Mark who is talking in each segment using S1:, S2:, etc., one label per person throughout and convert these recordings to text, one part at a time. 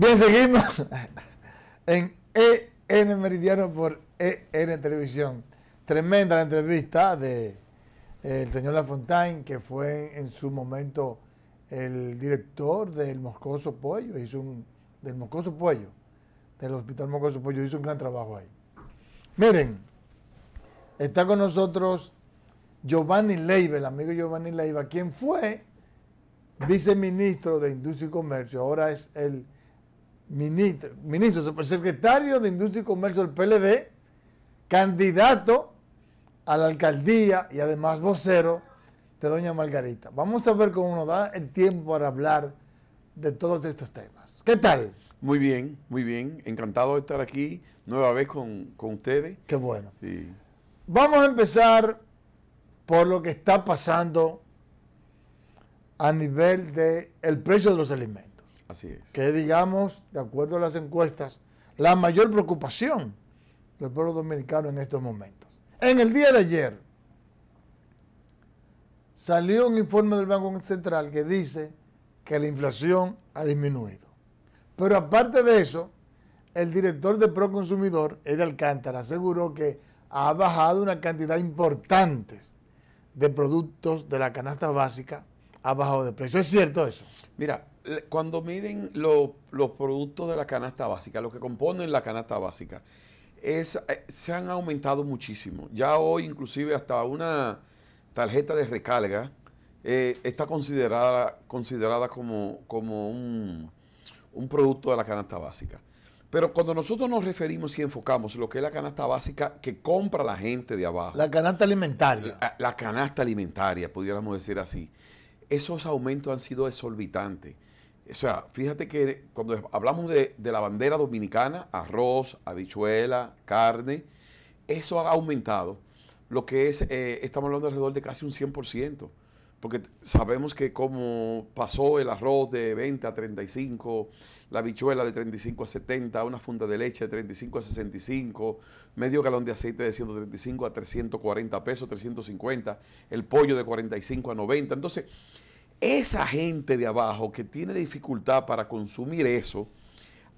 S1: Bien, seguimos en EN Meridiano por EN Televisión. Tremenda la entrevista de eh, señor Lafontaine, que fue en su momento el director del Moscoso Pollo, hizo un, del Moscoso Pollo, del Hospital Moscoso Pollo, hizo un gran trabajo ahí. Miren, está con nosotros Giovanni Leiva, el amigo Giovanni Leiva, quien fue viceministro de Industria y Comercio, ahora es el ministro, ministro, supersecretario de Industria y Comercio del PLD, candidato a la alcaldía y además vocero de doña Margarita. Vamos a ver cómo nos da el tiempo para hablar de todos estos temas.
S2: ¿Qué tal? Muy bien, muy bien. Encantado de estar aquí nueva vez con, ustedes. Qué bueno. Vamos a empezar por lo que está pasando
S1: a nivel del precio de los alimentos. Así es. Que digamos, de acuerdo a las encuestas, la mayor preocupación del pueblo dominicano en estos momentos. En el día de ayer salió un informe del Banco Central que dice que la inflación ha disminuido. Pero aparte de eso, el director de Proconsumidor, Ed Alcántara, aseguró que ha bajado una cantidad importante de productos de la canasta básica, ha bajado de precio. ¿Es cierto eso?
S2: Mira, cuando miden los productos de la canasta básica, lo que componen la canasta básica, es, eh, se han aumentado muchísimo. Ya hoy inclusive hasta una tarjeta de recarga eh, está considerada, considerada como, como un, producto de la canasta básica. Pero cuando nosotros nos referimos y enfocamos lo que es la canasta básica que compra la gente de abajo. La canasta alimentaria. la canasta alimentaria, pudiéramos decir así. Esos aumentos han sido exorbitantes. O sea, fíjate que cuando hablamos de, la bandera dominicana, arroz, habichuela, carne, eso ha aumentado. Lo que es, eh, estamos hablando alrededor de casi un 100%, porque sabemos que como pasó el arroz de 20 a 35, la habichuela de 35 a 70, una funda de leche de 35 a 65, medio galón de aceite de 135 a 340 pesos, 350, el pollo de 45 a 90. Entonces, esa gente de abajo que tiene dificultad para consumir eso,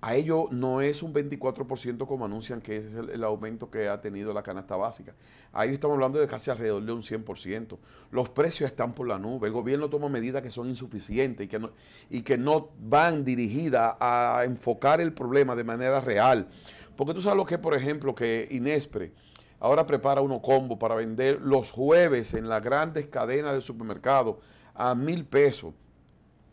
S2: a ellos no es un 24% como anuncian que es el, aumento que ha tenido la canasta básica. Ahí estamos hablando de casi alrededor de un 100%. Los precios están por la nube. El gobierno toma medidas que son insuficientes y que no, y que no van dirigidas a enfocar el problema de manera real. Porque tú sabes lo que, por ejemplo, que Inespre ahora prepara uno combo para vender los jueves en las grandes cadenas de supermercados a mil pesos.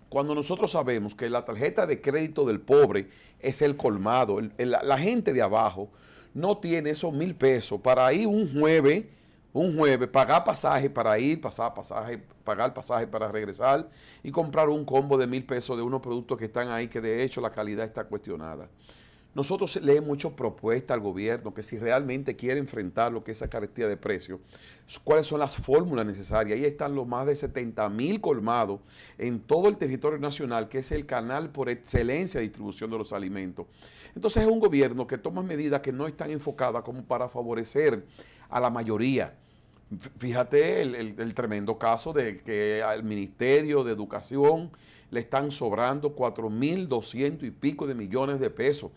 S2: Cuando nosotros sabemos que la tarjeta de crédito del pobre es el colmado, la gente de abajo no tiene esos mil pesos para ir un jueves, un jueves, pagar pasaje para ir, pasar pasaje, pagar pasaje para regresar y comprar un combo de mil pesos de unos productos que están ahí que de hecho la calidad está cuestionada. Nosotros leemos muchas propuestas al gobierno que si realmente quiere enfrentar lo que es esa carestía de precios, cuáles son las fórmulas necesarias. Ahí están los más de 70 mil colmados en todo el territorio nacional, que es el canal por excelencia de distribución de los alimentos. Entonces es un gobierno que toma medidas que no están enfocadas como para favorecer a la mayoría. Fíjate el, el, tremendo caso de que al Ministerio de Educación le están sobrando 4.200 y pico de millones de pesos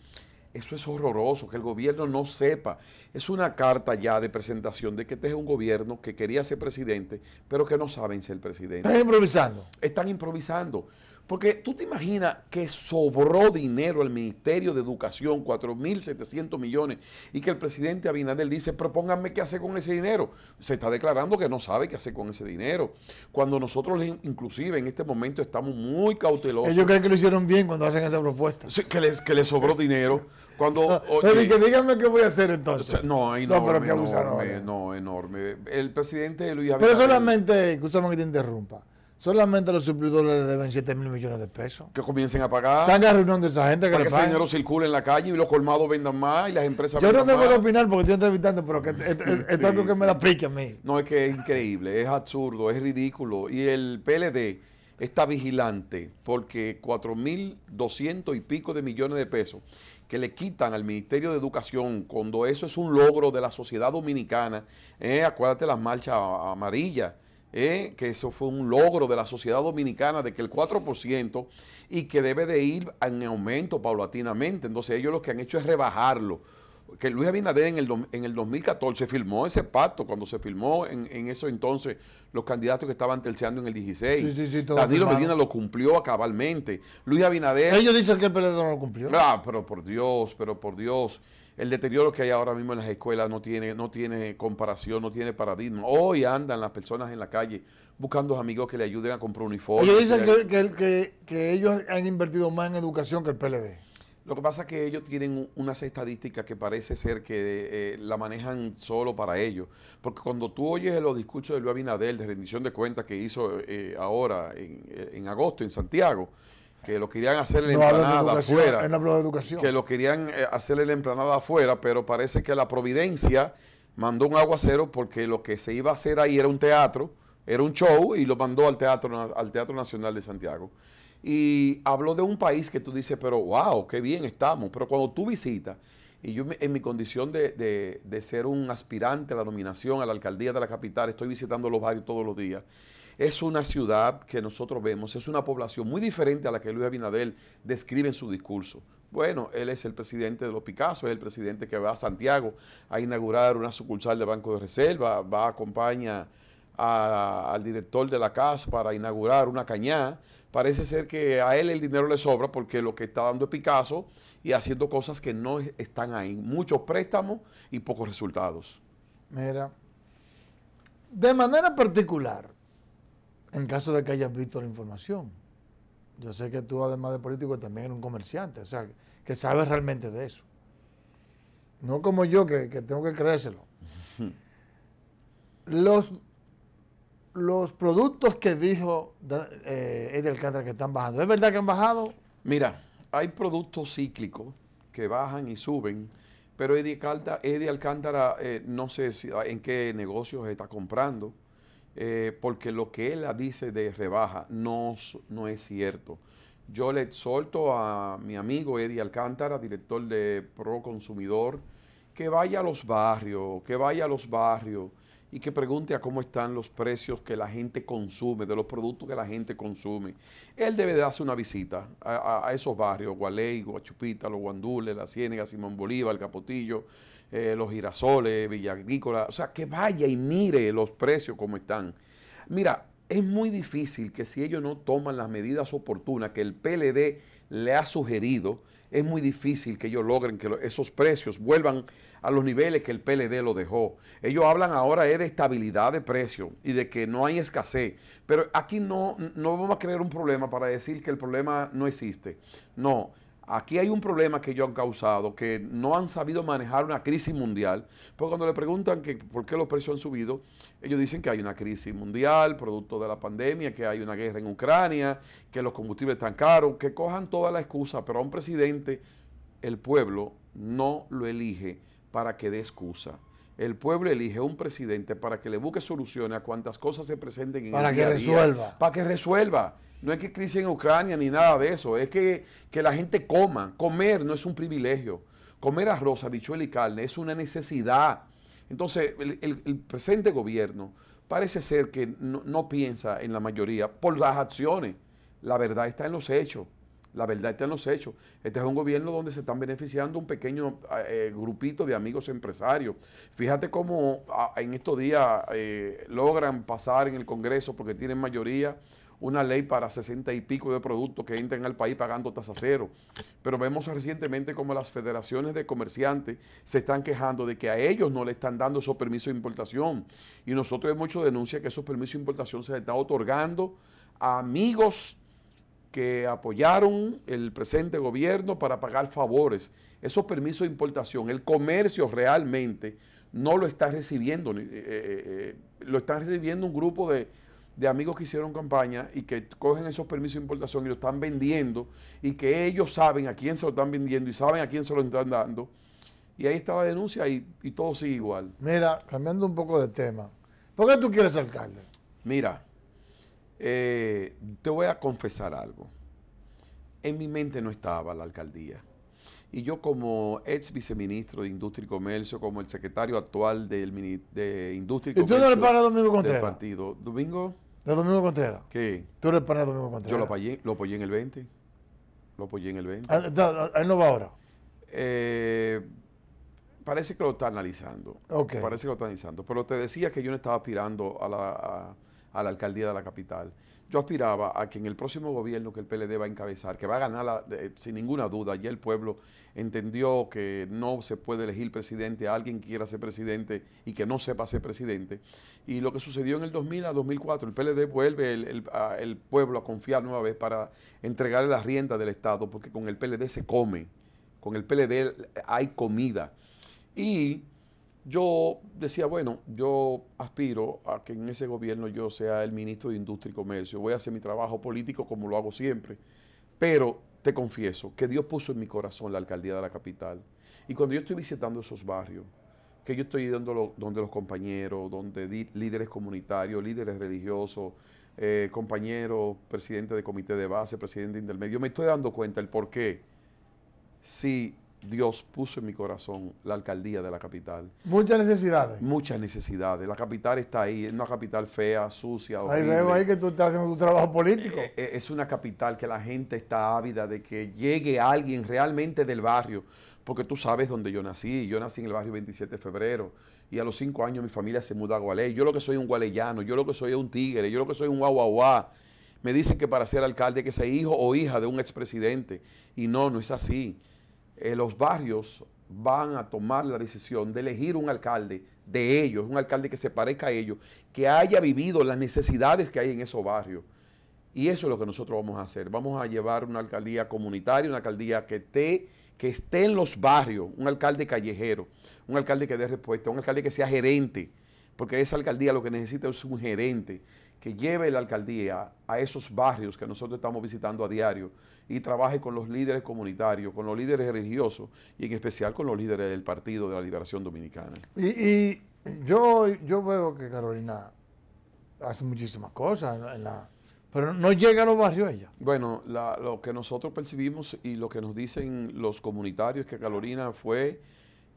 S2: eso es horroroso, que el gobierno no sepa. Es una carta ya de presentación de que este es un gobierno que quería ser presidente, pero que no saben ser presidente. Están improvisando. Están improvisando. Porque tú te imaginas que sobró dinero al Ministerio de Educación, 4.700 millones, y que el presidente Abinadel dice, propónganme qué hacer con ese dinero. Se está declarando que no sabe qué hacer con ese dinero. Cuando nosotros inclusive en este momento estamos muy cautelosos. Ellos creen que lo
S1: hicieron bien cuando hacen esa propuesta.
S2: que les, que les sobró dinero. Cuando, díganme qué voy a hacer entonces. No, enorme, no, pero que abusaron, enorme, no, enorme. El presidente Luis Abinader... Pero solamente,
S1: escúchame que te interrumpa Solamente los suplidores
S2: deben 7 mil millones de pesos. Que comiencen a pagar. Están arruinando
S1: esa gente que Para que ese dinero
S2: circule en la calle y los colmados vendan más y las empresas Yo no no voy a
S1: opinar porque estoy entrevistando, pero que, es, algo
S2: que me da pique a mí. No, es que es increíble, es absurdo, es ridículo. Y el PLD está vigilante porque 4 mil 200 y pico de millones de pesos que le quitan al Ministerio de Educación cuando eso es un logro de la sociedad dominicana. Eh, acuérdate las marchas amarillas ¿eh? que eso fue un logro de la sociedad dominicana de que el 4% y que debe de ir en aumento paulatinamente. Entonces ellos lo que han hecho es rebajarlo. Que Luis Abinader en el, en el 2014 firmó ese pacto, cuando se firmó en, en eso entonces los candidatos que estaban terciando en el 16. Sí, Danilo Medina lo cumplió acabalmente. Luis Abinader... Ellos dicen que el PLD no lo cumplió. Ah, pero por Dios, pero por Dios. El deterioro que hay ahora mismo en las escuelas no tiene, no tiene comparación, no tiene paradigma. Hoy andan las personas en la calle buscando amigos que le ayuden a comprar uniformes. Ellos
S1: dicen que, ellos han invertido más en educación que el PLD.
S2: Lo que pasa es que ellos tienen unas estadísticas que parece ser que eh, la manejan solo para ellos. Porque cuando tú oyes los discursos de Luis Abinader de rendición de cuentas que hizo eh, ahora eh, en, agosto en Santiago, que lo querían hacer en no emplanada afuera.
S1: de educación. Que
S2: lo querían eh, hacer en emplanada afuera, pero parece que la Providencia mandó un aguacero porque lo que se iba a hacer ahí era un teatro, era un show y lo mandó al Teatro, al teatro Nacional de Santiago. Y habló de un país que tú dices, pero wow, qué bien estamos. Pero cuando tú visitas, y yo en mi condición de, de ser un aspirante a la nominación a la alcaldía de la capital, estoy visitando los barrios todos los días. Es una ciudad que nosotros vemos, es una población muy diferente a la que Luis Abinadel describe en su discurso. Bueno, él es el presidente de los Picasso, es el presidente que va a Santiago a inaugurar una sucursal de Banco de Reserva, va, a acompañar al director de la casa para inaugurar una cañada Parece ser que a él el dinero le sobra porque lo que está dando es Picasso y haciendo cosas que no están ahí. Muchos préstamos y pocos resultados.
S1: Mira, de manera particular, en caso de que hayas visto la información. Yo sé que tú, además de político, también eres un comerciante, o sea, que sabes realmente de eso. No como yo, que, tengo que creérselo. Los, los productos que dijo eh, Eddie Alcántara que están bajando, ¿es verdad que han bajado?
S2: Mira, hay productos cíclicos que bajan y suben, pero Eddie Alcántara, eh, no sé en qué negocios está comprando eh, porque lo que él dice de rebaja no, no es cierto. Yo le exhorto a mi amigo Eddie Alcántara, director de Pro Consumidor, que vaya a los barrios, que vaya a los barrios y que pregunte a cómo están los precios que la gente consume, de los productos que la gente consume. Él debe de hacer una visita a, esos barrios, Gualey, Guachupita, Los Guandules, La Ciénega, Simón Bolívar, El Capotillo, eh, los girasoles, Villa Agrícola, o sea, que vaya y mire los precios como están. Mira, es muy difícil que si ellos no toman las medidas oportunas que el PLD le ha sugerido, es muy difícil que ellos logren que esos precios vuelvan a los niveles que el PLD lo dejó. Ellos hablan ahora de estabilidad de precios y de que no hay escasez, pero aquí no, no vamos a crear un problema para decir que el problema no existe. No, Aquí hay un problema que ellos han causado, que no han sabido manejar una crisis mundial. Porque cuando le preguntan que por qué los precios han subido, ellos dicen que hay una crisis mundial, producto de la pandemia, que hay una guerra en Ucrania, que los combustibles están caros, que cojan toda la excusa, pero a un presidente el pueblo no lo elige para que dé excusa. El pueblo elige a un presidente para que le busque soluciones a cuantas cosas se presenten en el día que resuelva. para que resuelva. No es que crisis en Ucrania ni nada de eso, es que, que la gente coma. Comer no es un privilegio. Comer arroz, habichuel y carne es una necesidad. Entonces, el, presente gobierno parece ser que no, piensa en la mayoría por las acciones. La verdad está en los hechos. La verdad está en los hechos. Este es un gobierno donde se están beneficiando un pequeño eh, eh, grupito de amigos empresarios. Fíjate cómo ah, en estos días eh, logran pasar en el Congreso, porque tienen mayoría, una ley para sesenta y pico de productos que entran al país pagando tasa cero. Pero vemos recientemente como las federaciones de comerciantes se están quejando de que a ellos no le están dando esos permisos de importación. Y nosotros hemos hecho denuncia que esos permisos de importación se están otorgando a amigos que apoyaron el presente gobierno para pagar favores. Esos permisos de importación, el comercio realmente no lo está recibiendo, eh, eh, eh, lo está recibiendo un grupo de de amigos que hicieron campaña y que cogen esos permisos de importación y lo están vendiendo y que ellos saben a quién se lo están vendiendo y saben a quién se lo están dando. Y ahí estaba la denuncia y, todo sigue igual.
S1: Mira, cambiando un poco de tema, ¿por qué tú quieres alcalde?
S2: Mira, eh, te voy a confesar algo. En mi mente no estaba la alcaldía. Y yo como ex viceministro de Industria y Comercio, como el secretario actual del de Industria y, Comercio. ¿Y tú no le Domingo Contreras? Del partido. ¿Domingo?
S1: ¿De Domingo Contreras? ¿Qué? ¿Tú le paras Domingo Contreras? Yo
S2: lo apoyé, en el 20. Lo apoyé en el 20. Ah, ¿Él no va ahora? Eh, parece que lo está analizando. Okay. Parece que lo está analizando. Pero te decía que yo no estaba aspirando a la a la alcaldía de la capital. Yo aspiraba a que en el próximo gobierno que el PLD va a encabezar, que va a ganar sin ninguna duda, ya el pueblo entendió que no se puede elegir presidente a alguien que quiera ser presidente y que no sepa ser presidente. Y lo que sucedió en el 2000 a 2004, el PLD vuelve el, pueblo a confiar nueva vez para entregarle las riendas del Estado, porque con el PLD se come, con el PLD hay comida. Y yo decía, bueno, yo aspiro a que en ese gobierno yo sea el ministro de Industria y Comercio, voy a hacer mi trabajo político como lo hago siempre, pero te confieso que Dios puso en mi corazón la alcaldía de la capital. Y cuando yo estoy visitando esos barrios, que yo estoy yendo donde los compañeros, donde líderes comunitarios, líderes religiosos, eh, compañeros, presidente de comité de base, presidente de intermedio, me estoy dando cuenta el por qué. Si Dios puso en mi corazón la alcaldía de la capital. Muchas necesidades. Muchas necesidades. La capital está ahí, es una capital fea, sucia. Ahí vemos ahí
S1: que tú estás haciendo tu trabajo eh,
S2: político. Eh, eh, es una capital que la gente está ávida de que llegue alguien realmente del barrio, porque tú sabes dónde yo nací. Yo nací en el barrio 27 de febrero y a los cinco años mi familia se muda a Gualey. Yo lo que soy un gualeyano, yo lo que soy un tigre, yo lo que soy un guaguaguá. Me dicen que para ser alcalde hay que ser hijo o hija de un expresidente y no, no es así. Eh, los barrios van a tomar la decisión de elegir un alcalde de ellos, un alcalde que se parezca a ellos, que haya vivido las necesidades que hay en esos barrios. Y eso es lo que nosotros vamos a hacer. Vamos a llevar una alcaldía comunitaria, una alcaldía que esté, que esté en los barrios, un alcalde callejero, un alcalde que dé respuesta, un alcalde que sea gerente, porque esa alcaldía lo que necesita es un gerente, que lleve la alcaldía a esos barrios que nosotros estamos visitando a diario y trabaje con los líderes comunitarios, con los líderes religiosos y en especial con los líderes del Partido de la Liberación Dominicana.
S1: Y, yo, yo veo que Carolina hace muchísimas cosas
S2: pero no llega a los barrios ella. Bueno, lo que nosotros percibimos y lo que nos dicen los comunitarios es que Carolina fue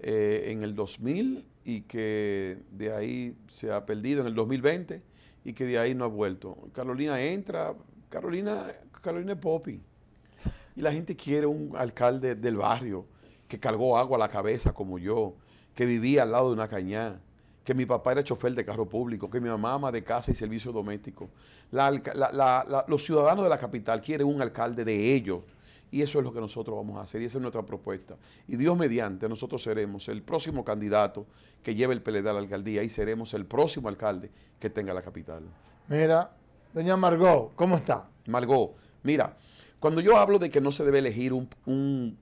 S2: eh, en el 2000 y que de ahí se ha perdido en el 2020 y que de ahí no ha vuelto. Carolina entra, Carolina, Carolina es Poppy. Y la gente quiere un alcalde del barrio que cargó agua a la cabeza como yo, que vivía al lado de una cañada que mi papá era chofer de carro público, que mi mamá ama de casa y servicio doméstico. la, la, los ciudadanos de la capital quieren un alcalde de ellos, y eso es lo que nosotros vamos a hacer y esa es nuestra propuesta. Y Dios mediante, nosotros seremos el próximo candidato que lleve el PLD a la alcaldía y seremos el próximo alcalde que tenga la capital.
S1: Mira, doña Margot, ¿cómo está?
S2: Margot, mira, cuando yo hablo de que no se debe elegir un,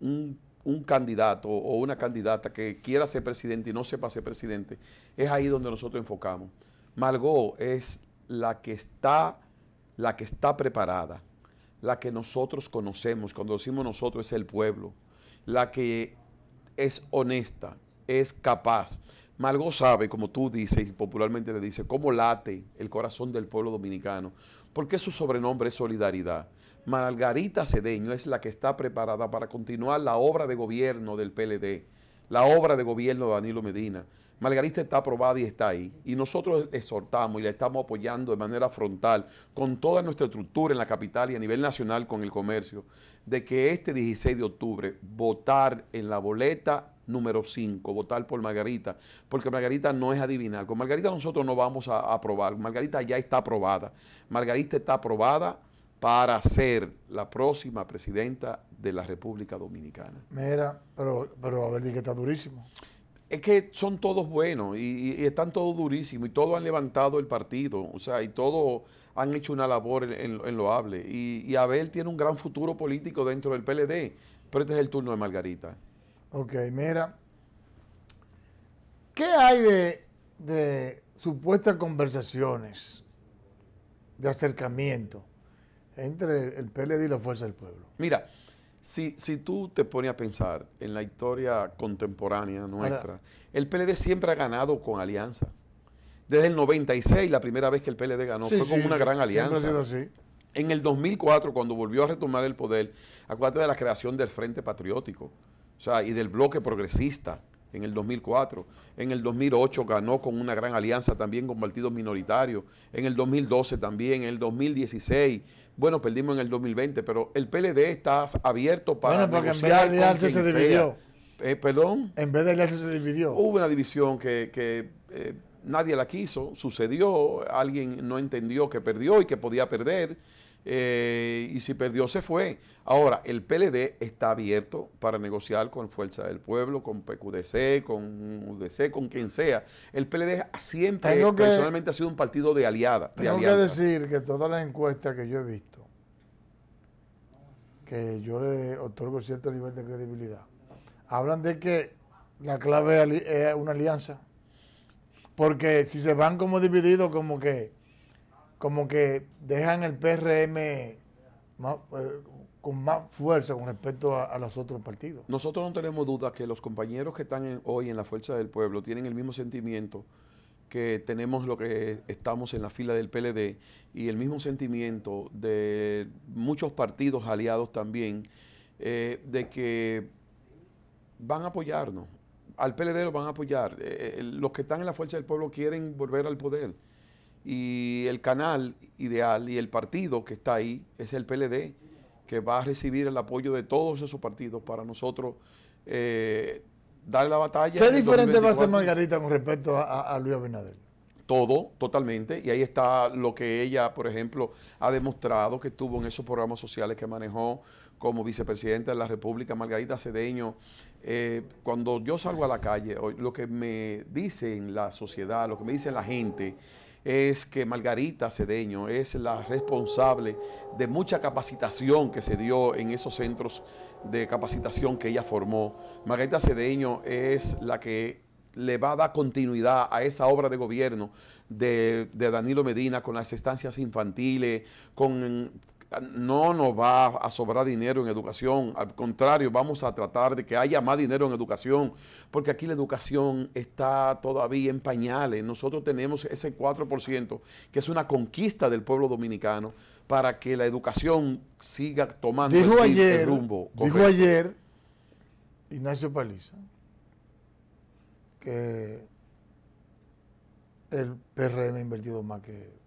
S2: candidato o una candidata que quiera ser presidente y no sepa ser presidente, es ahí donde nosotros enfocamos. Margot es la que está, la que está preparada, la que nosotros conocemos, cuando decimos nosotros es el pueblo, la que es honesta, es capaz. Malgo sabe, como tú dices y popularmente le dice, cómo late el corazón del pueblo dominicano, porque su sobrenombre es Solidaridad. Margarita Cedeño es la que está preparada para continuar la obra de gobierno del PLD la obra de gobierno de Danilo Medina. Margarita está aprobada y está ahí. Y nosotros exhortamos y la estamos apoyando de manera frontal con toda nuestra estructura en la capital y a nivel nacional con el comercio, de que este 16 de octubre votar en la boleta número 5, votar por Margarita, porque Margarita no es adivinar. Con Margarita nosotros no vamos a aprobar. Margarita ya está aprobada. Margarita está aprobada para ser la próxima presidenta de la República Dominicana. Mira, pero, pero a ver, que está durísimo. Es que son todos buenos y, están todos durísimos y todos han levantado el partido, o sea, y todos han hecho una labor en, loable. Y, Abel tiene un gran futuro político dentro del PLD, pero este es el turno de Margarita.
S1: Ok, mira, ¿qué hay de, de supuestas conversaciones de acercamiento entre el PLD y la Fuerza del Pueblo?
S2: Mira, si, tú te pones a pensar en la historia contemporánea nuestra, el PLD siempre ha ganado con alianza. Desde el 96, la primera vez que el PLD ganó, fue con una gran alianza. En el 2004, cuando volvió a retomar el poder, acuérdate de la creación del Frente Patriótico, y del bloque progresista en el 2004. En el 2008 ganó con una gran alianza también con partidos minoritarios. En el 2012 también, en el 2016. Bueno, perdimos en el 2020, pero el PLD está abierto para bueno, porque en vez de se dividió. Eh, perdón. En vez de alianza se dividió. Hubo una división que, eh, nadie la quiso, sucedió, alguien no entendió que perdió y que podía perder. Eh, y si perdió se fue. Ahora, el PLD está abierto para negociar con Fuerza del Pueblo, con PQDC, con UDC, con quien sea. El PLD siempre, personalmente, ha sido un partido de aliada. Tengo que
S1: decir que todas las encuestas que yo he visto, que yo le otorgo cierto nivel de credibilidad, hablan de que la clave es una alianza. Porque si se van como divididos, como que como que dejan el PRM eh, con más fuerza con respecto a, los otros partidos.
S2: Nosotros no tenemos duda que los compañeros que están hoy en la Fuerza del Pueblo tienen el mismo sentimiento que tenemos lo que estamos en la fila del PLD y el mismo sentimiento de muchos partidos aliados también, eh, de que van a apoyarnos. Al PLD lo van a apoyar. Eh, los que están en la Fuerza del Pueblo quieren volver al poder y el canal ideal y el partido que está ahí es el PLD, que va a recibir el apoyo de todos esos partidos para nosotros eh, dar la batalla. ¿Qué diferente va a ser
S1: Margarita con respecto a, Luis Abinader?
S2: Todo, totalmente. Y ahí está lo que ella, por ejemplo, ha demostrado que estuvo en esos programas sociales que manejó como vicepresidenta de la República, Margarita Cedeño. Eh, cuando yo salgo a la calle, lo que me dicen la sociedad, lo que me dice la gente, es que Margarita Cedeño es la responsable de mucha capacitación que se dio en esos centros de capacitación que ella formó. Margarita Cedeño es la que le va a dar continuidad a esa obra de gobierno de, de Danilo Medina con las estancias infantiles, con no nos va a sobrar dinero en educación, al contrario, vamos a tratar de que haya más dinero en educación, porque aquí la educación está todavía en pañales. Nosotros tenemos ese 4%, que es una conquista del pueblo dominicano, para que la educación siga tomando el, rumbo. Dijo ayer
S1: Ignacio Paliza que el PRM ha invertido más que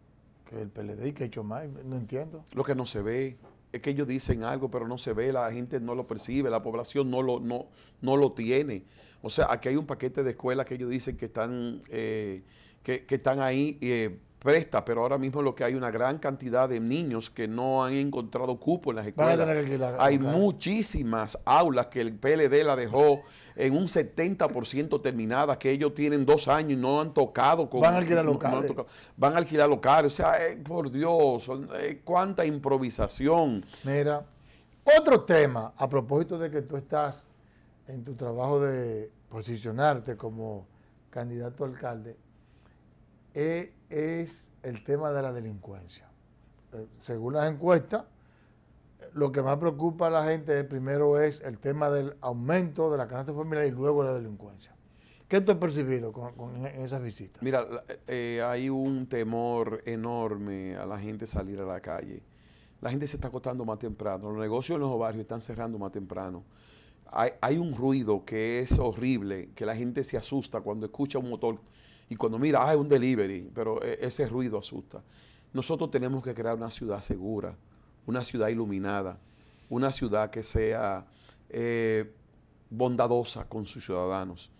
S1: que el PLD y que ha hecho más, no entiendo.
S2: Lo que no se ve, es que ellos dicen algo, pero no se ve, la gente no lo percibe, la población no lo, no, no lo tiene. O sea, aquí hay un paquete de escuelas que ellos dicen que están, eh, que, que, están ahí eh, presta, pero ahora mismo lo que hay una gran cantidad de niños que no han encontrado cupo en las escuelas. hay muchísimas aulas que el PLD la dejó en un 70% terminadas, que ellos tienen dos años y no han tocado. Con, van a alquilar locales. van a alquilar locales. O sea, eh, por Dios, eh, cuánta improvisación.
S1: Mira, otro tema, a propósito de que tú estás en tu trabajo de posicionarte como candidato alcalde, eh, es el tema de la delincuencia. Eh, según las encuestas, lo que más preocupa a la gente primero es el tema del aumento de la canasta familiar y luego la delincuencia. ¿Qué tú has percibido con, e-, esas visitas?
S2: Mira, eh, hay un temor enorme a la gente salir a la calle. La gente se está acostando más temprano, los negocios en los barrios están cerrando más temprano. Hay, hay un ruido que es horrible, que la gente se asusta cuando escucha un motor y cuando mira, ah, un delivery, pero e, ese ruido asusta. Nosotros tenemos que crear una ciudad segura, una ciudad iluminada, una ciudad que sea eh, bondadosa con sus ciudadanos.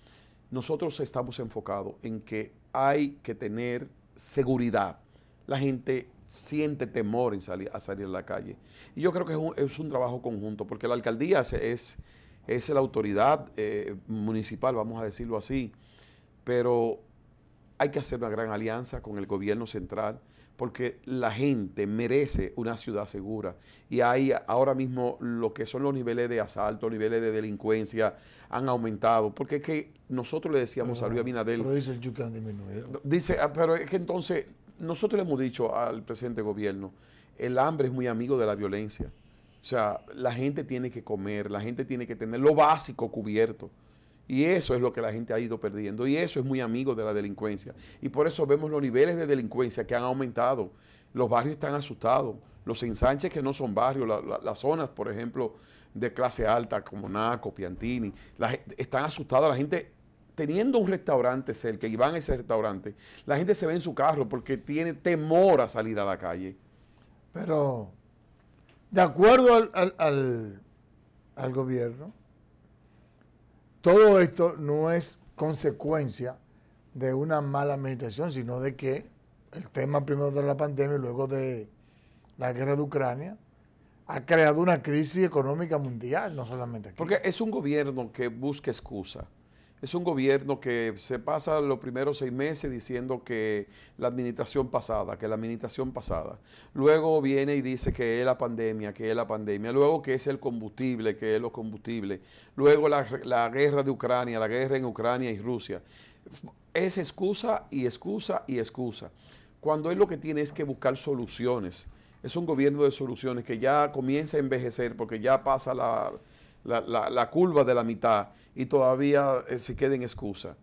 S2: Nosotros estamos enfocados en que hay que tener seguridad. La gente siente temor en salir, a salir a la calle. Y yo creo que es un, trabajo conjunto, porque la alcaldía es, es, la autoridad eh, municipal, vamos a decirlo así, pero hay que hacer una gran alianza con el gobierno central porque la gente merece una ciudad segura. Y ahí ahora mismo lo que son los niveles de asalto, niveles de delincuencia han aumentado. Porque es que nosotros le decíamos a Luis Abinadel. dice
S1: el
S2: Dice, ah, pero es que entonces nosotros le hemos dicho al presente gobierno: el hambre es muy amigo de la violencia. O sea, la gente tiene que comer, la gente tiene que tener lo básico cubierto. Y eso es lo que la gente ha ido perdiendo. Y eso es muy amigo de la delincuencia. Y por eso vemos los niveles de delincuencia que han aumentado. Los barrios están asustados. Los ensanches que no son barrios, las zonas, por ejemplo, de clase alta como Naco, Piantini, están asustados. La gente teniendo un restaurante cerca y van a ese restaurante, la gente se ve en su carro porque tiene temor a salir a la calle.
S1: Pero, de acuerdo al, al gobierno, todo esto no es consecuencia de una mala administración, sino de que el tema primero de la pandemia y luego de la guerra de Ucrania ha creado una crisis económica mundial, no
S2: solamente aquí. Porque es un gobierno que busca excusa. Es un gobierno que se pasa los primeros seis meses diciendo que la administración pasada, que la administración pasada. Luego viene y dice que es la pandemia, que es la pandemia. Luego que es el combustible, que es los combustibles. Luego la, la guerra de Ucrania, la guerra en Ucrania y Rusia. Es excusa y excusa y excusa. Cuando él lo que tiene es que buscar soluciones. Es un gobierno de soluciones que ya comienza a envejecer porque ya pasa la la, curva de la mitad y todavía eh, se en excusa.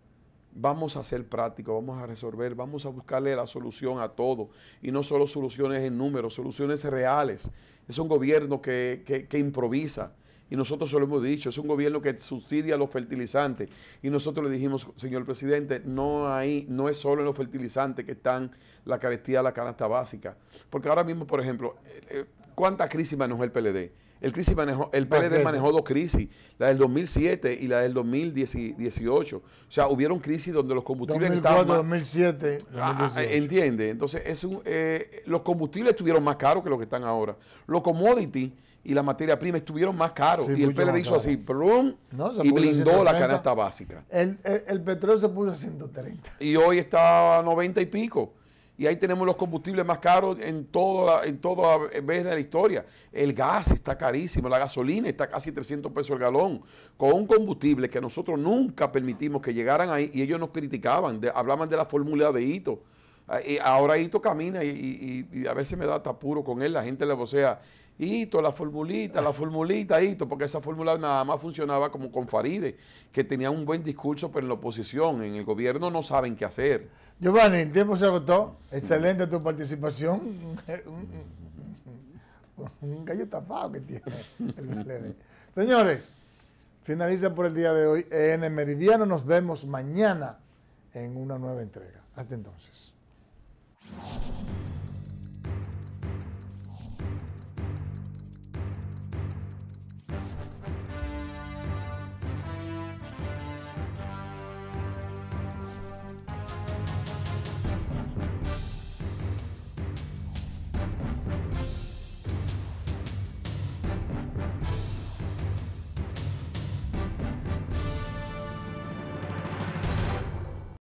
S2: vamos a ser prácticos, vamos a resolver, vamos a buscarle la solución a todo. Y no solo soluciones en números, soluciones reales. Es un gobierno que, improvisa. Y nosotros se lo hemos dicho, es un gobierno que subsidia los fertilizantes. Y nosotros le dijimos, señor presidente, no hay, no es solo en los fertilizantes que están la carestía de la canasta básica. Porque ahora mismo, por ejemplo, eh, eh, ¿cuántas crisis manejó el PLD? El, crisis manejó, el PLD manejó dos crisis, la del 2007 y la del 2018. O sea, hubieron crisis donde los combustibles estaban...
S1: 2007, ah, ah,
S2: entiende. Entonces, es eh, los combustibles estuvieron más caros que los que están ahora. Los commodities y la materia prima estuvieron más caros. y el PLD hizo así, plum, y blindó la canasta básica.
S1: El, el, petróleo se puso a 130.
S2: Y hoy está a 90 y pico y ahí tenemos los combustibles más caros en toda, en toda vez de la historia. El gas está carísimo, la gasolina está casi 300 pesos el galón, con un combustible que nosotros nunca permitimos que llegaran ahí y ellos nos criticaban, hablaban de la fórmula de Hito. Ah, ahora Hito camina y, a veces me da tapuro con él, la gente le vocea Hito, la formulita, la formulita, Hito, porque esa fórmula nada más funcionaba como con Faride, que tenía un buen discurso, pero en la oposición, en el gobierno no saben qué hacer. Giovanni, el tiempo se agotó.
S1: Excelente tu participación. un gallo tapado que tiene el Señores, finaliza por el día de hoy en el Meridiano. Nos vemos mañana en una nueva entrega. Hasta entonces.